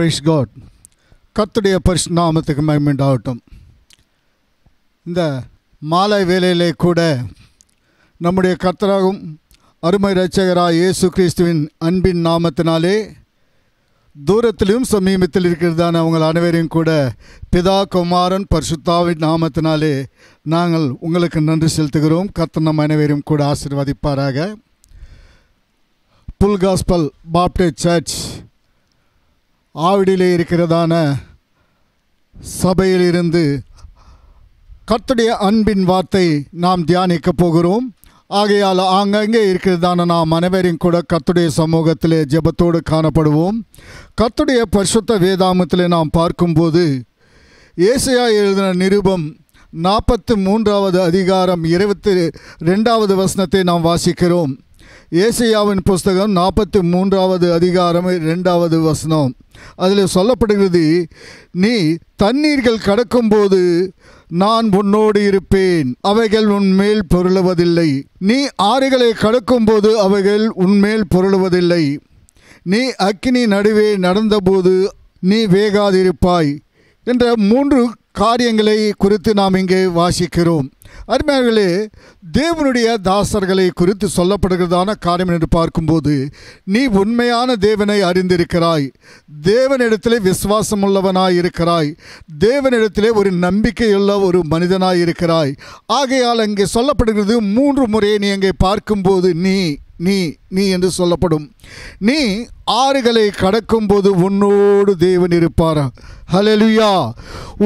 price God கத்துடைய பரிசு நாமத்துக்கு மேமெண்ட் ஆகட்டும் இந்த மாலை வேலையிலே கூட நம்முடைய கர்த்தராகும் அருமை ரட்சகராக இயேசு கிறிஸ்துவின் அன்பின் நாமத்தினாலே தூரத்திலையும் சமீபத்தில் இருக்கிறதான அவங்கள் அனைவரையும் கூட பிதா குமாரன் பரிசுத்தாவின் நாமத்தினாலே நாங்கள் உங்களுக்கு நன்றி செலுத்துகிறோம் கர்த்தர் நம் அனைவரையும் கூட ஆசிர்வதிப்பாராக புல்காஸ்பல் பாப்டே சர்ச் ஆவிடிலே இருக்கிறதான சபையிலிருந்து கத்துடைய அன்பின் வார்த்தை நாம் தியானிக்க போகிறோம் ஆகையால் ஆங்காங்கே இருக்கிறதான நாம் அனைவரையும் கூட கத்துடைய சமூகத்தில் ஜெபத்தோடு காணப்படுவோம் கத்துடைய பரிசுத்த வேதாமத்தில் நாம் பார்க்கும்போது ஏசையா எழுதின நிருபம் நாற்பத்து மூன்றாவது அதிகாரம் இருபத்தி ரெண்டாவது வசனத்தை நாம் வாசிக்கிறோம் ஏசையாவின் புஸ்தகம் நாற்பத்தி மூன்றாவது அதிகாரம் ரெண்டாவது வசனம் அதில் சொல்லப்படுகிறது நீ தண்ணீர்கள் கடக்கும்போது நான் உன்னோடு இருப்பேன் அவைகள் உன்மேல் பொருளுவதில்லை நீ ஆறுகளை கடக்கும்போது அவைகள் உன்மேல் பொருளுவதில்லை நீ அக்கினி நடுவே நடந்தபோது நீ வேகாதிருப்பாய் என்ற மூன்று காரியங்களை குறித்து நாம் இங்கே வாசிக்கிறோம் அருமையார்களே தேவனுடைய தாசர்களை குறித்து சொல்லப்படுகிறதான காரியம் என்று பார்க்கும்போது நீ உண்மையான தேவனை அறிந்திருக்கிறாய் தேவனிடத்திலே விசுவாசம் உள்ளவனாய் இருக்கிறாய் தேவனிடத்திலே ஒரு நம்பிக்கையுள்ள ஒரு மனிதனாய் இருக்கிறாய் ஆகையால் அங்கே சொல்லப்படுகிறது மூன்று முறையை நீ அங்கே பார்க்கும்போது நீ நீ நீ என்று சொல்லப்படும் நீ ஆறுகளை கடக்கும்போது உன்னோடு தேவன் இருப்பாரா ஹலலுயா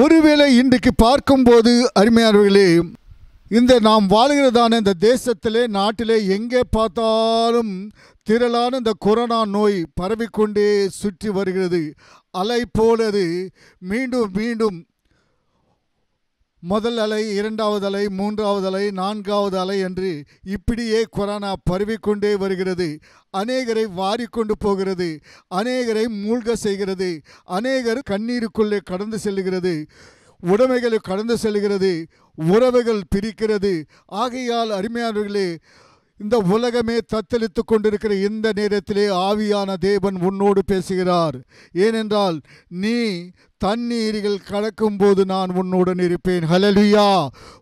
ஒருவேளை இன்றைக்கு பார்க்கும்போது அருமையானவர்களே இந்த நாம் வாழ்கிறதான இந்த தேசத்திலே நாட்டிலே எங்கே பார்த்தாலும் திரளான இந்த கொரோனா நோய் பரவிக்கொண்டே சுற்றி வருகிறது அலை போலது மீண்டும் மீண்டும் முதல் அலை இரண்டாவது அலை மூன்றாவது அலை நான்காவது அலை என்று இப்படியே கொரோனா பரவிக்கொண்டே வருகிறது அநேகரை வாரிக்கொண்டு போகிறது அநேகரை மூழ்க செய்கிறது அநேகர் கண்ணீருக்குள்ளே கடந்து செல்லுகிறது உடைமைகளை கடந்து செல்கிறது உறவுகள் பிரிக்கிறது ஆகையால் அருமையானவர்களே இந்த உலகமே தத்தளித்து கொண்டிருக்கிற இந்த நேரத்திலே ஆவியான தேவன் உன்னோடு பேசுகிறார் ஏனென்றால் நீ தண்ணீரிகள் கடக்கும் போது நான் உன்னுடன் இருப்பேன் ஹலலுயா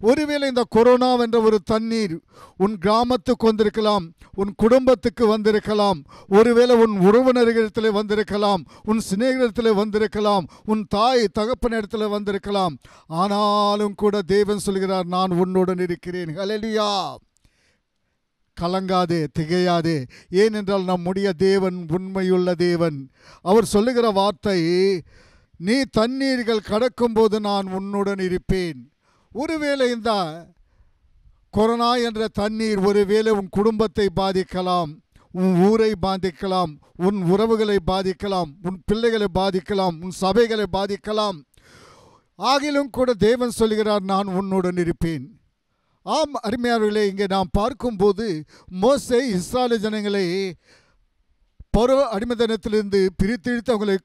ஒருவேளை இந்த கொரோனா என்ற ஒரு தண்ணீர் உன் கிராமத்துக்கு வந்திருக்கலாம் உன் குடும்பத்துக்கு வந்திருக்கலாம் ஒருவேளை உன் உறவினர்களிடத்தில் வந்திருக்கலாம் உன் சிநேகிடத்தில் வந்திருக்கலாம் உன் தாய் தகப்பன இடத்துல வந்திருக்கலாம் ஆனாலும் கூட தேவன் சொல்கிறார் நான் உன்னுடன் இருக்கிறேன் ஹலலுயா கலங்காதே திகையாதே ஏனென்றால் நம்முடைய தேவன் உண்மையுள்ள தேவன் அவர் சொல்லுகிற வார்த்தை நீ தண்ணீர்கள் கடக்கும்போது நான் உன்னுடன் இருப்பேன் ஒருவேளை இந்த கொரோனா என்ற தண்ணீர் ஒருவேளை உன் குடும்பத்தை பாதிக்கலாம் உன் ஊரை பாதிக்கலாம் உன் உறவுகளை பாதிக்கலாம் உன் பிள்ளைகளை பாதிக்கலாம் உன் சபைகளை பாதிக்கலாம் ஆகிலும் கூட தேவன் சொல்கிறார் நான் உன்னுடன் இருப்பேன் ஆம் அருமையாளர்களை இங்கே நாம் பார்க்கும்போது மோசை இஸ்ரால ஜனங்களை பருவ அடிமைதனத்திலிருந்து பிரித்திழித்து அவங்களை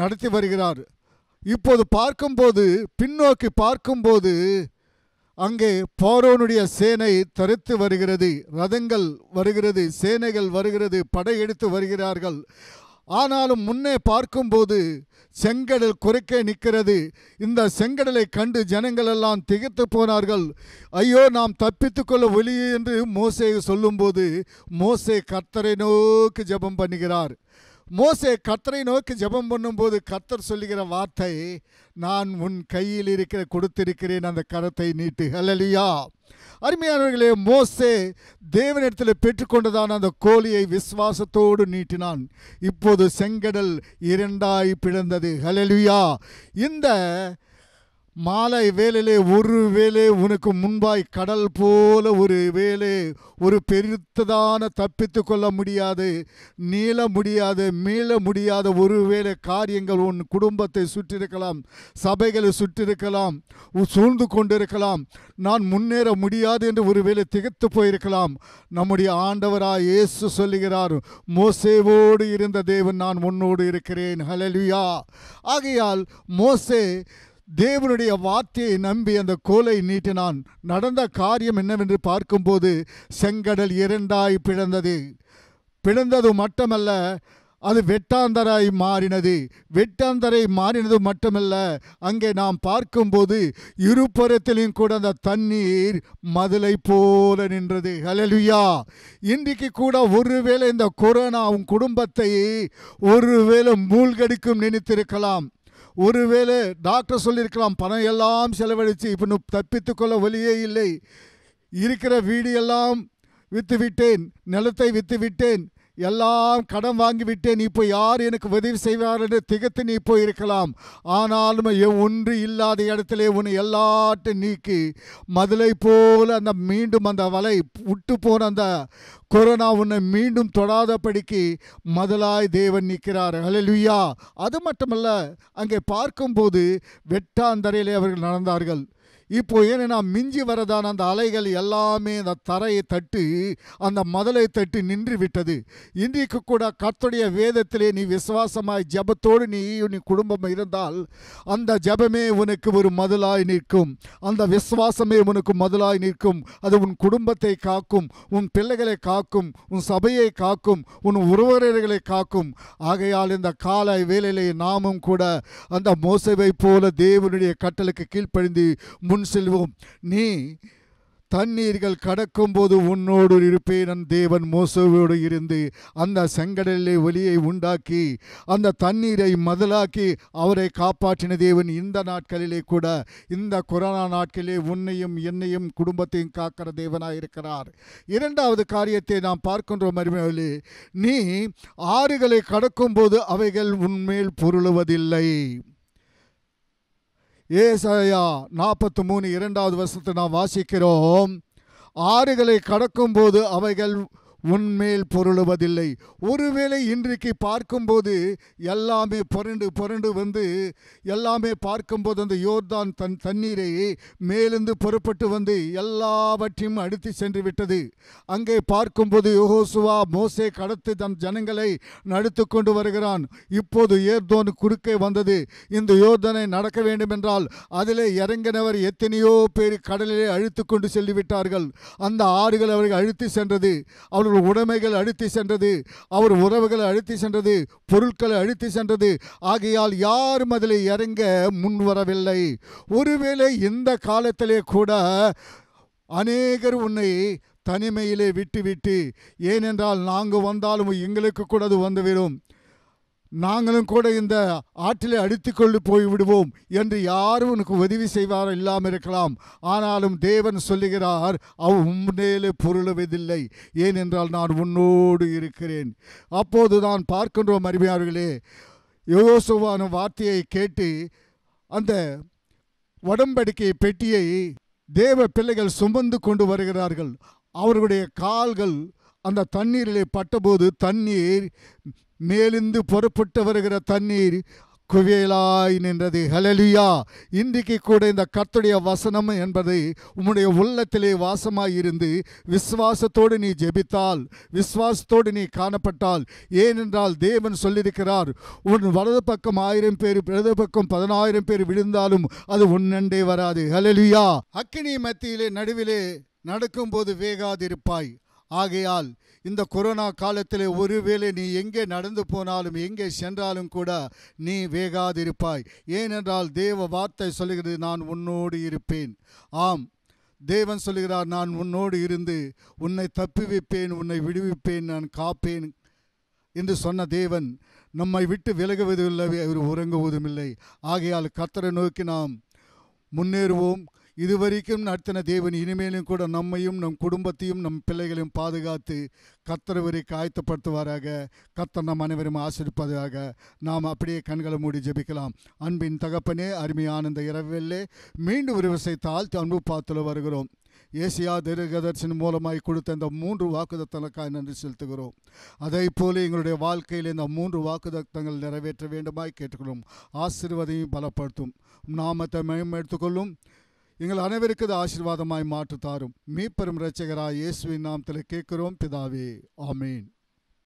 நடத்தி வருகிறார் இப்போது பார்க்கும்போது பின்னோக்கி பார்க்கும்போது அங்கே போரோனுடைய சேனை தரித்து வருகிறது ரதங்கள் வருகிறது சேனைகள் வருகிறது படையெடுத்து வருகிறார்கள் ஆனாலும் முன்னே பார்க்கும்போது செங்கடல் குறுக்கே நிற்கிறது இந்த செங்கடலை கண்டு ஜனங்கள் எல்லாம் திகைத்து போனார்கள் ஐயோ நாம் தப்பித்து கொள்ள என்று மோசை சொல்லும்போது மோசை கர்த்தரை நோக்கி ஜபம் பண்ணுகிறார் மோசே கத்தரை நோக்கி ஜபம் பண்ணும்போது கத்தர் சொல்லுகிற வார்த்தை நான் உன் கையில் இருக்கிற கொடுத்திருக்கிறேன் அந்த கரத்தை நீட்டு ஹலலியா அருமையானவர்களே மோசே தேவனிடத்தில் பெற்றுக்கொண்டதான அந்த கோழியை விசுவாசத்தோடு நீட்டினான் இப்போது செங்கடல் இரண்டாய் பிழந்தது ஹலலியா இந்த மாலை வேலையிலே ஒரு வேலை உனக்கு முன்பாய் கடல் போல ஒரு வேலை ஒரு பெருத்ததான தப்பித்து கொள்ள முடியாது நீள முடியாது மீள முடியாத ஒரு வேலை காரியங்கள் உன் குடும்பத்தை சுற்றிருக்கலாம் சபைகளை சுற்றிருக்கலாம் சூழ்ந்து கொண்டிருக்கலாம் நான் முன்னேற முடியாது என்று ஒரு வேலை திகத்து போயிருக்கலாம் நம்முடைய ஆண்டவராக இயேசு சொல்லுகிறார் மோசேவோடு இருந்த தேவன் நான் உன்னோடு இருக்கிறேன் ஹலலியா ஆகையால் மோசே தேவனுடைய வார்த்தையை நம்பி அந்த கோலை நீட்டினான் நடந்த காரியம் என்னவென்று பார்க்கும்போது செங்கடல் இரண்டாய் பிழந்தது பிழந்தது மட்டுமல்ல அது வெட்டாந்தராய் மாறினது வெட்டாந்தரை மாறினது மட்டுமல்ல அங்கே நாம் பார்க்கும்போது இருபுறத்திலையும் கூட அந்த தண்ணீர் மதுளை போல நின்றது ஹலலுயா இன்றைக்கு கூட ஒருவேளை இந்த கொரோனா உன் குடும்பத்தை ஒருவேளை மூழ்கடிக்கும் நினைத்திருக்கலாம் ஒருவேளை டாக்டர் சொல்லியிருக்கலாம் பணம் எல்லாம் செலவழித்து இப்போ தப்பித்து தப்பித்துக்கொள்ள வழியே இல்லை இருக்கிற வீடு எல்லாம் விற்று விட்டேன் நிலத்தை விற்று விட்டேன் எல்லாம் கடன் வாங்கிவிட்டேன் இப்போ யார் எனக்கு உதவி செய்வார் என்று திகத்து நீ போய் இருக்கலாம் ஆனாலும் ஒன்று இல்லாத இடத்துல உன்னை எல்லாத்தையும் நீக்கி மதுளை போல் அந்த மீண்டும் அந்த வலை விட்டு போன அந்த கொரோனா உன்னை மீண்டும் தொடாதபடிக்கு மதுளாய் தேவன் நிற்கிறார் ஹலலுயா அது மட்டுமல்ல அங்கே பார்க்கும்போது வெட்டாந்தரையிலே அவர்கள் நடந்தார்கள் இப்போ ஏன்னா மிஞ்சி வரதான அந்த அலைகள் எல்லாமே அந்த தரையை தட்டு அந்த மதலை தட்டு நின்று விட்டது இன்றைக்கு கூட கர்த்துடைய வேதத்திலே நீ விசுவாசமாய் ஜபத்தோடு நீ உன் குடும்பம் இருந்தால் அந்த ஜபமே உனக்கு ஒரு மதலாய் நிற்கும் அந்த விசுவாசமே உனக்கு மதலாய் நிற்கும் அது உன் குடும்பத்தை காக்கும் உன் பிள்ளைகளை காக்கும் உன் சபையை காக்கும் உன் உறவினர்களை காக்கும் ஆகையால் இந்த கால வேலையிலே நாமும் கூட அந்த மோசவை போல தேவனுடைய கட்டளுக்கு கீழ்ப்பழிந்து முன் முன் செல்வோம் நீ தண்ணீர்கள் கடக்கும்போது உன்னோடு இருப்பேன் நன் தேவன் மோசோவோடு இருந்து அந்த செங்கடலிலே ஒலியை உண்டாக்கி அந்த தண்ணீரை மதலாக்கி அவரை காப்பாற்றின தேவன் இந்த நாட்களிலே கூட இந்த கொரோனா நாட்களிலே உன்னையும் என்னையும் குடும்பத்தையும் காக்கிற தேவனாக இருக்கிறார் இரண்டாவது காரியத்தை நாம் பார்க்கின்றோம் அருமையொலி நீ ஆறுகளை கடக்கும்போது அவைகள் உன்மேல் பொருளுவதில்லை ஏசாயா நாற்பத்தி மூணு இரண்டாவது வருஷத்தை நாம் வாசிக்கிறோம் ஆறுகளை கடக்கும் போது அவைகள் உன்மேல் பொருளுவதில்லை ஒருவேளை இன்றைக்கு பார்க்கும்போது எல்லாமே புரண்டு புரண்டு வந்து எல்லாமே பார்க்கும்போது அந்த யோர்தான் தன் தண்ணீரை மேலிருந்து புறப்பட்டு வந்து எல்லாவற்றையும் அடித்து சென்று விட்டது அங்கே பார்க்கும்போது யோகோசுவா மோசே கடத்து தன் ஜனங்களை நடத்து கொண்டு வருகிறான் இப்போது ஏர்தோன் குறுக்கே வந்தது இந்த யோர்தனை நடக்க வேண்டும் என்றால் அதிலே இறங்கினவர் எத்தனையோ பேர் கடலிலே அழுத்து கொண்டு செல்லிவிட்டார்கள் அந்த ஆறுகள் அவர்கள் அழுத்து சென்றது அவள் அவர்கள் உடைமைகள் அழுத்தி சென்றது அவர் உறவுகளை அழுத்தி சென்றது பொருட்களை அழுத்தி சென்றது ஆகையால் யாரும் அதில் இறங்க முன்வரவில்லை ஒருவேளை இந்த காலத்திலே கூட அநேகர் உன்னை தனிமையிலே விட்டுவிட்டு ஏனென்றால் நாங்கள் வந்தாலும் எங்களுக்கு கூட அது வந்துவிடும் நாங்களும் கூட இந்த ஆற்றிலே அடித்துக்கொண்டு போய்விடுவோம் என்று யாரும் உனக்கு உதவி செய்வார இல்லாமல் இருக்கலாம் ஆனாலும் தேவன் சொல்லுகிறார் அவ் உண்மையிலே பொருளுவதில்லை ஏனென்றால் நான் உன்னோடு இருக்கிறேன் அப்போது தான் பார்க்கின்றோம் அருமையார்களே யோசுவான வார்த்தையை கேட்டு அந்த உடம்படிக்கை பெட்டியை தேவ பிள்ளைகள் சுமந்து கொண்டு வருகிறார்கள் அவர்களுடைய கால்கள் அந்த தண்ணீரிலே பட்டபோது தண்ணீர் மேலிந்து பொறுப்பட்டு வருகிற தண்ணீர் குவியலாய் நின்றது ஹலலியா இன்றைக்கு கூட இந்த கத்துடைய வசனம் என்பது உன்னுடைய உள்ளத்திலே வாசமாயிருந்து இருந்து விசுவாசத்தோடு நீ ஜெபித்தால் விசுவாசத்தோடு நீ காணப்பட்டால் ஏனென்றால் தேவன் சொல்லியிருக்கிறார் உன் வலது பக்கம் ஆயிரம் பேர் இடது பக்கம் பதினாயிரம் பேர் விழுந்தாலும் அது உன்னண்டே வராது ஹலலியா அக்கினி மத்தியிலே நடுவிலே நடக்கும்போது வேகாதிருப்பாய் ஆகையால் இந்த கொரோனா காலத்தில் ஒருவேளை நீ எங்கே நடந்து போனாலும் எங்கே சென்றாலும் கூட நீ வேகாதிருப்பாய் ஏனென்றால் தேவ வார்த்தை சொல்கிறது நான் உன்னோடு இருப்பேன் ஆம் தேவன் சொல்கிறார் நான் உன்னோடு இருந்து உன்னை தப்பிவிப்பேன் உன்னை விடுவிப்பேன் நான் காப்பேன் என்று சொன்ன தேவன் நம்மை விட்டு விலகுவதும் இல்லை அவர் உறங்குவதும் இல்லை ஆகையால் கத்தரை நோக்கி நாம் முன்னேறுவோம் இதுவரைக்கும் நடத்தின தேவன் இனிமேலும் கூட நம்மையும் நம் குடும்பத்தையும் நம் பிள்ளைகளையும் பாதுகாத்து கத்தரவரை காயத்தப்படுத்துவாராக கத்தர் நம் அனைவரும் ஆசிரிப்பதாக நாம் அப்படியே கண்களை மூடி ஜபிக்கலாம் அன்பின் தகப்பனே அருமையான இந்த இரவிலே மீண்டும் ஒரு தாழ்த்து அன்பு பார்த்துல வருகிறோம் ஏசியா தீர்கதர்சன் மூலமாய் கொடுத்த இந்த மூன்று வாக்குதத்தங்களுக்காக நன்றி செலுத்துகிறோம் அதே போல எங்களுடைய வாழ்க்கையில் இந்த மூன்று வாக்குதத்தங்கள் நிறைவேற்ற வேண்டுமாய் கேட்டுக்கொள்ளும் ஆசிர்வதையும் பலப்படுத்தும் நாமத்தை மேம்படுத்திக்கொள்ளும் எங்கள் அனைவருக்கு இது ஆசீர்வாதமாய் மாற்றுத்தாரும் மீப்பெரும் இரட்சகராய் இயேசுவின் நாமத்தில் கேட்கிறோம் பிதாவே ஆமீன்